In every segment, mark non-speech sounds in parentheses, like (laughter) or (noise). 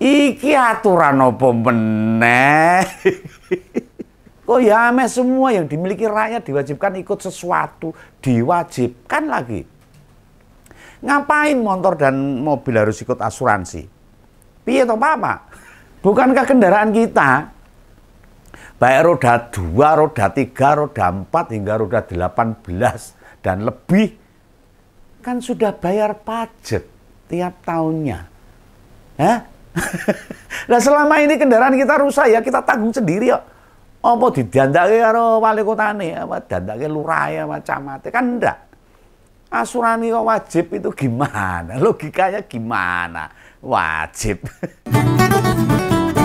Iki aturan apa meneh? (laughs) Kok ya ame semua yang dimiliki rakyat diwajibkan ikut sesuatu, diwajibkan lagi. Ngapain motor dan mobil harus ikut asuransi? Piye to apa? Bukankah kendaraan kita baik roda 2, roda 3, roda 4 hingga roda 18 dan lebih kan sudah bayar pajak tiap tahunnya. Hah? Nah selama ini kendaraan kita rusak ya kita tanggung sendiri ya. oh Apa ya karo wali ini, apa dandake lurah ya macam kan enggak. Asuransi kok wajib itu gimana? (laughs) Logikanya gimana? Wajib. (laughs)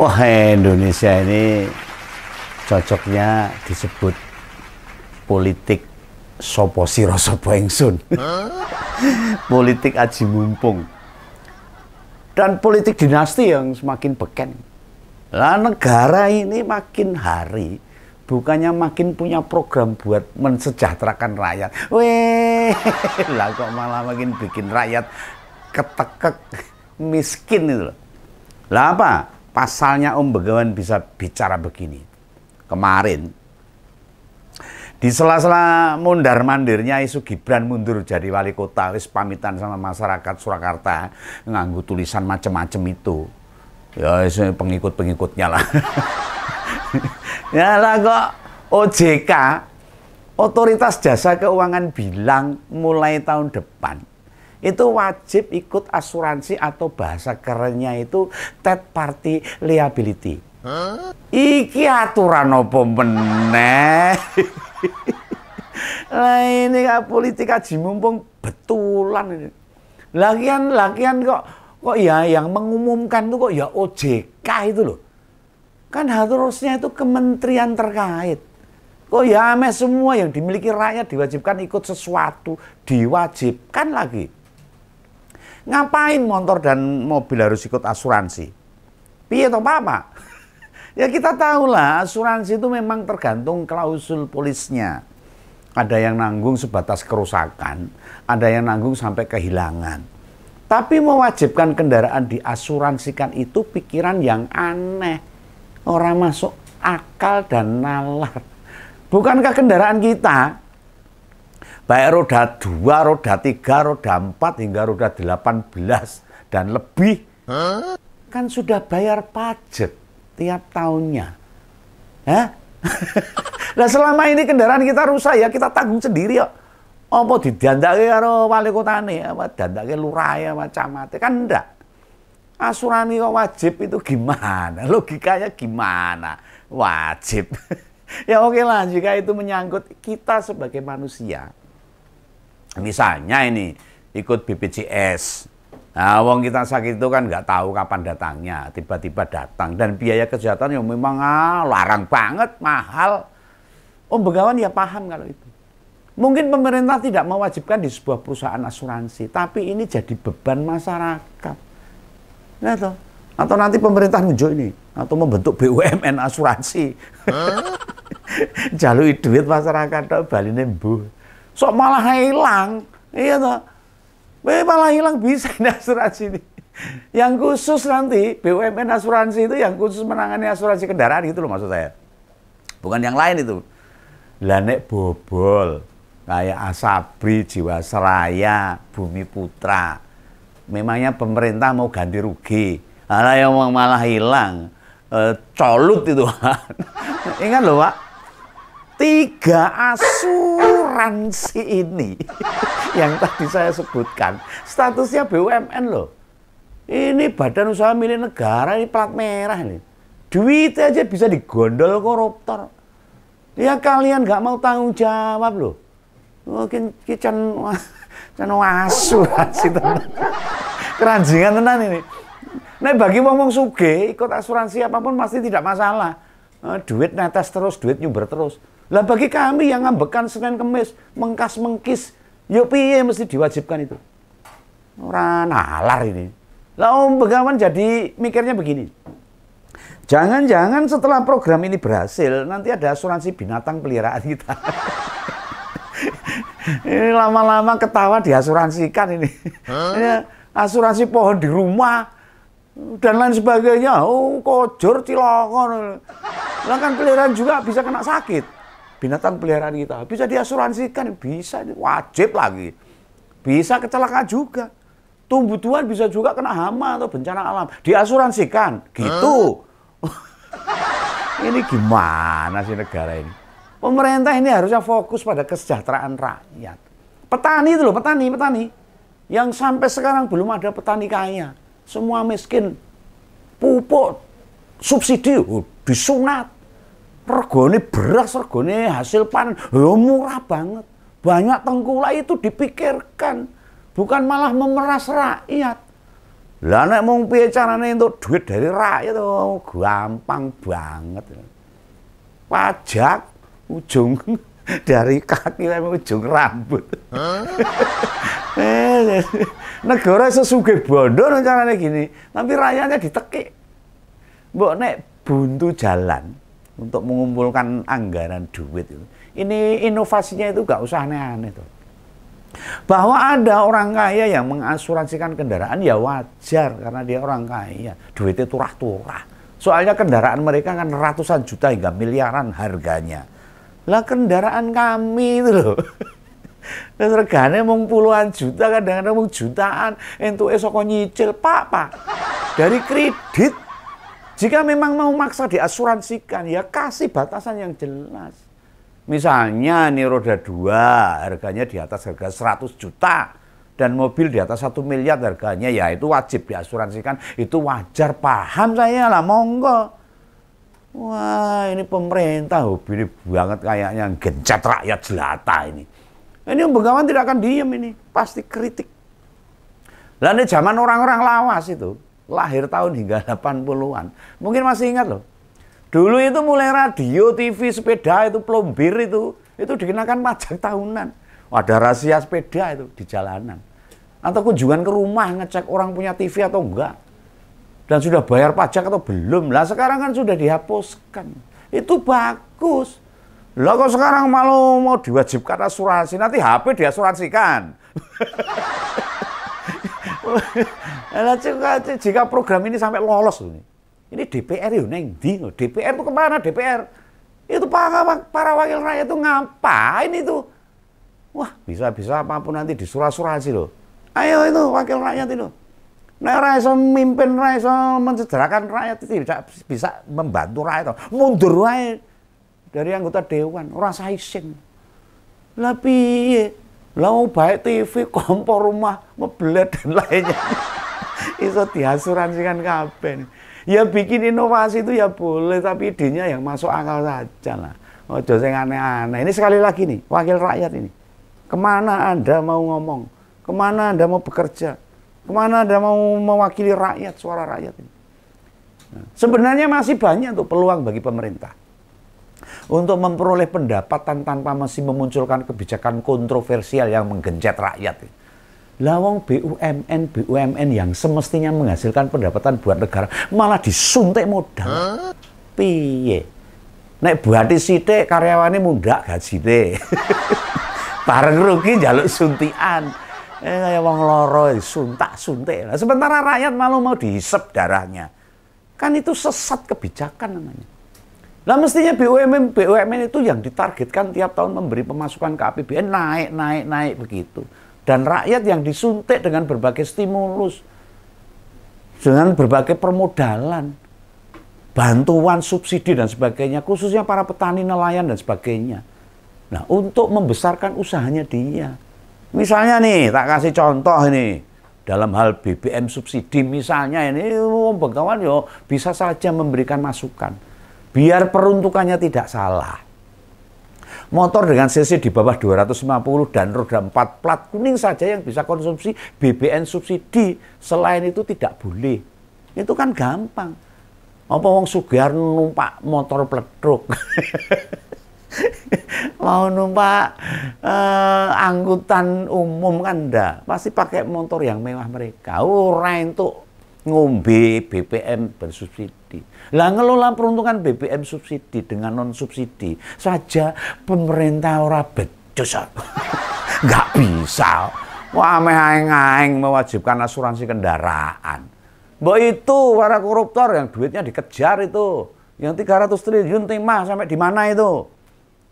Wah Indonesia ini cocoknya disebut politik sopo siro sopo ingsun. politik aji mumpung. Dan politik dinasti yang semakin beken. Lah negara ini makin hari bukannya makin punya program buat mensejahterakan rakyat. Weh, (laughs) lah kok malah makin bikin rakyat ketekek miskin itu loh. Lah apa? Pasalnya Om Begawan bisa bicara begini. Kemarin di sela-sela mundar mandirnya isu Gibran mundur jadi wali kota wis pamitan sama masyarakat Surakarta nganggu tulisan macem-macem itu ya Isu pengikut-pengikutnya lah (laughs) ya lah kok OJK otoritas jasa keuangan bilang mulai tahun depan itu wajib ikut asuransi atau bahasa kerennya itu third party liability huh? iki aturan opo meneh (laughs) lah ini politik aji mumpung betulan ini. Lagian-lagian kok kok ya yang mengumumkan tuh kok ya OJK itu loh. Kan harusnya itu kementerian terkait. Kok ya ameh semua yang dimiliki rakyat diwajibkan ikut sesuatu, diwajibkan lagi. Ngapain motor dan mobil harus ikut asuransi? Piye toh papa? Ya kita tahu lah asuransi itu memang tergantung klausul polisnya. Ada yang nanggung sebatas kerusakan, ada yang nanggung sampai kehilangan. Tapi mewajibkan kendaraan diasuransikan itu pikiran yang aneh. Orang masuk akal dan nalar. Bukankah kendaraan kita baik roda 2, roda 3, roda 4 hingga roda 18 dan lebih huh? kan sudah bayar pajak setiap tahunnya. Ya? Nah (laughs) selama ini kendaraan kita rusak ya kita tanggung sendiri ya. Apa didandaki karo wali kota ini, apa didandaki lurah ya macam kan enggak. Asuransi kok wajib itu gimana? (laughs) Logikanya gimana? Wajib. (laughs) ya oke lah jika itu menyangkut kita sebagai manusia. Misalnya ini ikut BPJS Nah, wong kita sakit itu kan nggak tahu kapan datangnya, tiba-tiba datang dan biaya kesehatan yang memang ah, larang banget, mahal. Om Begawan ya paham kalau itu. Mungkin pemerintah tidak mewajibkan di sebuah perusahaan asuransi, tapi ini jadi beban masyarakat. Nah, toh. Atau nanti pemerintah nunjuk ini, atau membentuk BUMN asuransi. (laughs) Jalui duit masyarakat, toh, balin Sok malah hilang. Iya toh. Eh, malah hilang bisa ini asuransi ini. Yang khusus nanti BUMN asuransi itu yang khusus menangani asuransi kendaraan gitu loh maksud saya. Bukan yang lain itu. Lanek bobol, kayak Asabri, Jiwasraya, Bumi Putra. Memangnya pemerintah mau ganti rugi. Alah yang malah hilang. E, colut itu. (laughs) Ingat loh Pak, tiga asuransi ini (laughs) yang tadi saya sebutkan statusnya BUMN loh. Ini badan usaha milik negara ini plat merah ini Duit aja bisa digondol koruptor. Ya kalian nggak mau tanggung jawab loh. Mungkin kican can asuransi Keranjingan tenan ini. Nah bagi wong wong suge ikut asuransi apapun pasti tidak masalah. Eh, duit netes terus, duit nyumber terus. Lah bagi kami yang ngambekan Senin Kemis, mengkas mengkis, yo piye mesti diwajibkan itu. Ora nalar ini. Lah Om Begawan jadi mikirnya begini. Jangan-jangan setelah program ini berhasil, nanti ada asuransi binatang peliharaan kita. (laughs) ini lama-lama ketawa diasuransikan ini. Huh? ini iya, asuransi pohon di rumah dan lain sebagainya. Oh, kojor cilokon. Lah kan peliharaan juga bisa kena sakit binatang peliharaan kita. Bisa diasuransikan, bisa, wajib lagi. Bisa kecelakaan juga. Tumbuh-tumbuhan bisa juga kena hama atau bencana alam. Diasuransikan, gitu. Huh? (laughs) ini gimana sih negara ini? Pemerintah ini harusnya fokus pada kesejahteraan rakyat. Petani itu loh, petani, petani. Yang sampai sekarang belum ada petani kaya. Semua miskin. Pupuk, subsidi, disunat regone beras, regone hasil panen, ya murah banget. Banyak tengkulak itu dipikirkan, bukan malah memeras rakyat. Lah nek mung piye carane entuk duit dari rakyat oh, gampang banget. Pajak ujung (laughs) dari kaki sampai ujung rambut. Huh? (laughs) Eh, negara sesuge bondo carane gini, tapi rakyatnya ditekik. Mbok nek buntu jalan, untuk mengumpulkan anggaran duit itu. Ini inovasinya itu gak usah aneh-aneh tuh. Bahwa ada orang kaya yang mengasuransikan kendaraan ya wajar karena dia orang kaya, duitnya turah-turah. Soalnya kendaraan mereka kan ratusan juta hingga miliaran harganya. Lah kendaraan kami itu loh. (laughs) Terus regane mung puluhan juta kadang-kadang mung jutaan entuke saka nyicil, Pak, Pak. Dari kredit jika memang mau maksa diasuransikan, ya kasih batasan yang jelas. Misalnya ini roda 2 harganya di atas harga 100 juta dan mobil di atas 1 miliar harganya ya itu wajib diasuransikan. Itu wajar, paham saya lah, monggo. Wah ini pemerintah hobi ini banget kayaknya gencet rakyat jelata ini. Ini Begawan tidak akan diem ini, pasti kritik. Lalu zaman orang-orang lawas itu, lahir tahun hingga 80-an. (laughs) Mungkin masih ingat loh. Dulu itu mulai radio, TV, sepeda itu plombir itu itu dikenakan pajak tahunan. Ada rahasia sepeda itu di jalanan. Atau kunjungan ke rumah ngecek orang punya TV atau enggak. Dan sudah bayar pajak atau belum. Lah sekarang kan sudah dihapuskan. Itu bagus. Lah kok sekarang malu mau diwajibkan asuransi, nanti HP diasuransikan. (laughs) Nah, jika program ini sampai lolos ini. Ini DPR yo ya, neng di, DPR itu mana? DPR? Itu para, para wakil rakyat itu ngapain itu? Wah, bisa-bisa apapun nanti disurah-surasi loh. Ayo itu wakil rakyat itu. Nah, semimpin rakyat, raiso mensejahterakan rakyat itu tidak bisa membantu rakyat. Mundur rakyat dari anggota dewan, rasa isin. lebih, piye? Lah baik TV, kompor rumah, mebelet dan lainnya iso diasuransikan kabeh. Ya bikin inovasi itu ya boleh tapi idenya yang masuk akal saja lah. Oh sing aneh-aneh. Ini sekali lagi nih, wakil rakyat ini. Kemana Anda mau ngomong? Kemana Anda mau bekerja? Kemana Anda mau mewakili rakyat, suara rakyat ini? Nah, sebenarnya masih banyak tuh peluang bagi pemerintah untuk memperoleh pendapatan tanpa masih memunculkan kebijakan kontroversial yang menggencet rakyat. ini. Lawang BUMN, BUMN yang semestinya menghasilkan pendapatan buat negara malah disuntik modal. Piye? buat buati karyawannya muda gak gajine. (laughs) Bareng rugi jaluk suntian. Eh kayak wong loro suntak-suntik. Nah, sementara rakyat malu mau dihisap darahnya. Kan itu sesat kebijakan namanya. Nah mestinya BUMN, BUMN itu yang ditargetkan tiap tahun memberi pemasukan ke APBN naik, naik, naik begitu dan rakyat yang disuntik dengan berbagai stimulus, dengan berbagai permodalan, bantuan, subsidi dan sebagainya, khususnya para petani nelayan dan sebagainya. Nah, untuk membesarkan usahanya dia. Misalnya nih, tak kasih contoh ini. Dalam hal BBM subsidi misalnya ini, oh, oh, yo bisa saja memberikan masukan. Biar peruntukannya tidak salah Motor dengan CC di bawah 250 dan roda 4 plat kuning saja yang bisa konsumsi BBN subsidi. Selain itu tidak boleh. Itu kan gampang. Apa wong sugar numpak motor peletruk. (laughs) mau numpak eh, angkutan umum kan enggak pasti pakai motor yang mewah mereka Orang oh, itu ngombe BBM bersubsidi. Lah ngelola peruntungan BBM subsidi dengan non subsidi saja pemerintah ora becus. (laughs) Nggak bisa. Wah aing aing mewajibkan asuransi kendaraan. Mbok itu para koruptor yang duitnya dikejar itu. Yang 300 triliun timah sampai di mana itu?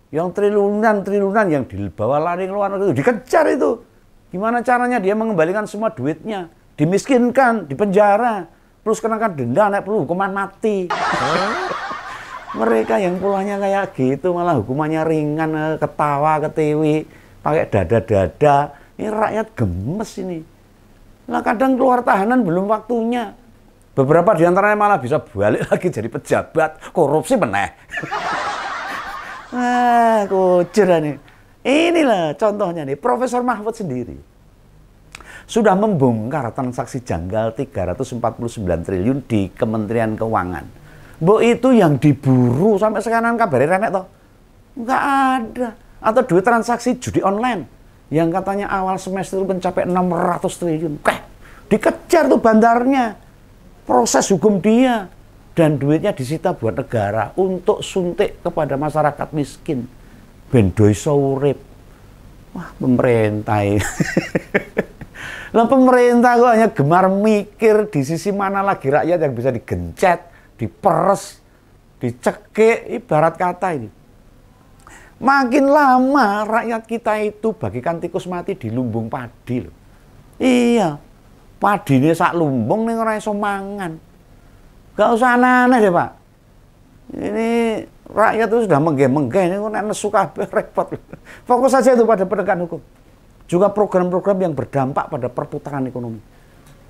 Yang triliunan-triliunan yang dibawa lari keluar negeri itu dikejar itu. Gimana caranya dia mengembalikan semua duitnya? dimiskinkan, dipenjara, terus kenakan denda, naik perlu hukuman mati. Mereka yang pulangnya kayak gitu malah hukumannya ringan, eh, ketawa, ketiwi, pakai dada-dada. Ini rakyat gemes ini. Nah kadang keluar tahanan belum waktunya. Beberapa di antaranya malah bisa balik lagi jadi pejabat, korupsi meneh. (laughs) ah, kucuran nih. Inilah contohnya nih, Profesor Mahfud sendiri sudah membongkar transaksi janggal 349 triliun di Kementerian Keuangan. Bu itu yang diburu sampai sekarang kabar renek toh. Enggak ada. Atau duit transaksi judi online yang katanya awal semester mencapai 600 triliun. Keh, dikejar tuh bandarnya. Proses hukum dia dan duitnya disita buat negara untuk suntik kepada masyarakat miskin. Ben doiso urip. Wah, pemerintah. (laughs) Lah pemerintah kok hanya gemar mikir di sisi mana lagi rakyat yang bisa digencet, diperes, dicekik, ibarat kata ini. Makin lama rakyat kita itu bagikan tikus mati di lumbung padi loh. Iya, padine sak lumbung nih orang iso mangan. Gak usah aneh-aneh deh Pak. Ini rakyat itu sudah menggeng-menggeng, ini kok nesu kabeh repot. Fokus saja itu pada penegakan hukum juga program-program yang berdampak pada perputaran ekonomi.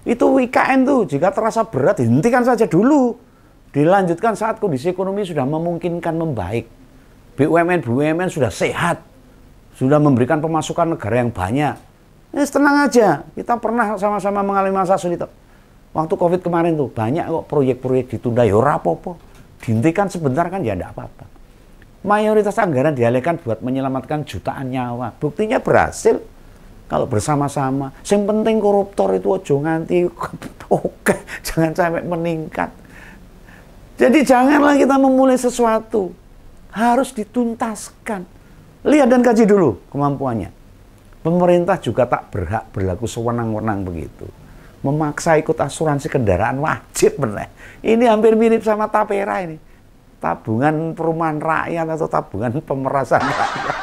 Itu IKN tuh, jika terasa berat, hentikan saja dulu. Dilanjutkan saat kondisi ekonomi sudah memungkinkan membaik. BUMN-BUMN sudah sehat, sudah memberikan pemasukan negara yang banyak. eh, tenang aja, kita pernah sama-sama mengalami masa sulit. Waktu COVID kemarin tuh, banyak kok proyek-proyek ditunda, ya rapopo. Dihentikan sebentar kan ya enggak apa-apa. Mayoritas anggaran dialihkan buat menyelamatkan jutaan nyawa. Buktinya berhasil kalau bersama-sama. Yang penting koruptor itu ojo nganti (laughs) oke, jangan sampai meningkat. Jadi janganlah kita memulai sesuatu. Harus dituntaskan. Lihat dan kaji dulu kemampuannya. Pemerintah juga tak berhak berlaku sewenang-wenang begitu. Memaksa ikut asuransi kendaraan wajib benar. Ini hampir mirip sama tapera ini. Tabungan perumahan rakyat atau tabungan (laughs) pemerasan rakyat.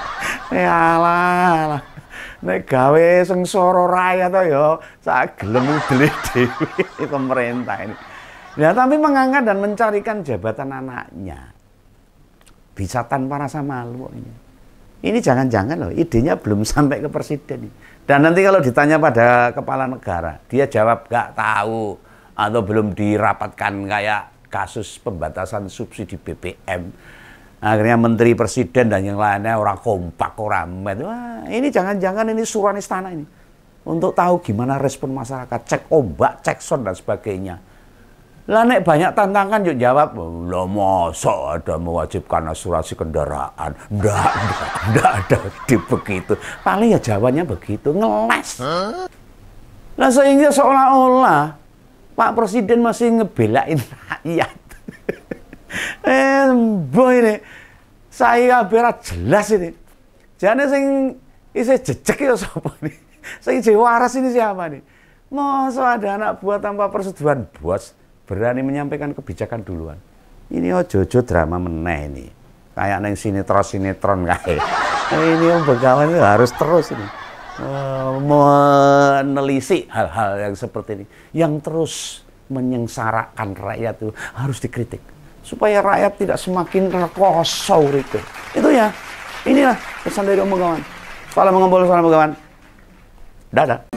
Ya Allah nek gawe sengsara rakyat to ya sak gelem udele dhewe (laughs) pemerintah ini. Nah, tapi mengangkat dan mencarikan jabatan anaknya. Bisa tanpa rasa malu ini. Ini jangan-jangan loh, idenya belum (laughs) sampai ke presiden. Dan nanti kalau ditanya pada kepala negara, dia jawab gak tahu atau belum dirapatkan kayak kasus pembatasan subsidi BBM akhirnya menteri presiden dan yang lainnya orang kompak orang met wah ini jangan-jangan ini suruhan istana ini untuk tahu gimana respon masyarakat cek ombak cek sound dan sebagainya lah banyak tantangan yuk jawab, lo masa ada mewajibkan asuransi kendaraan. Ndak, ndak, ndak ada (laughs) di begitu. Paling ya jawabnya begitu, ngeles. Nah sehingga seolah-olah Pak Presiden masih ngebelain rakyat. (laughs) eh, boy nih saya berat jelas ini. jangan sing isi jejak ya siapa ini? Sing jewaras ini siapa nih? mau ada anak buat tanpa persetujuan bos berani menyampaikan kebijakan duluan. Ini oh ojo drama meneh ini. Kayak neng sini sinetron kayak. (laughs) ini om begawan ini harus terus ini. menelisi eh, menelisik hal-hal yang seperti ini. Yang terus menyengsarakan rakyat itu harus dikritik supaya rakyat tidak semakin rekoso itu. Itu ya. Inilah pesan dari Om Begawan. Salam mengembul, salam Begawan. Dadah.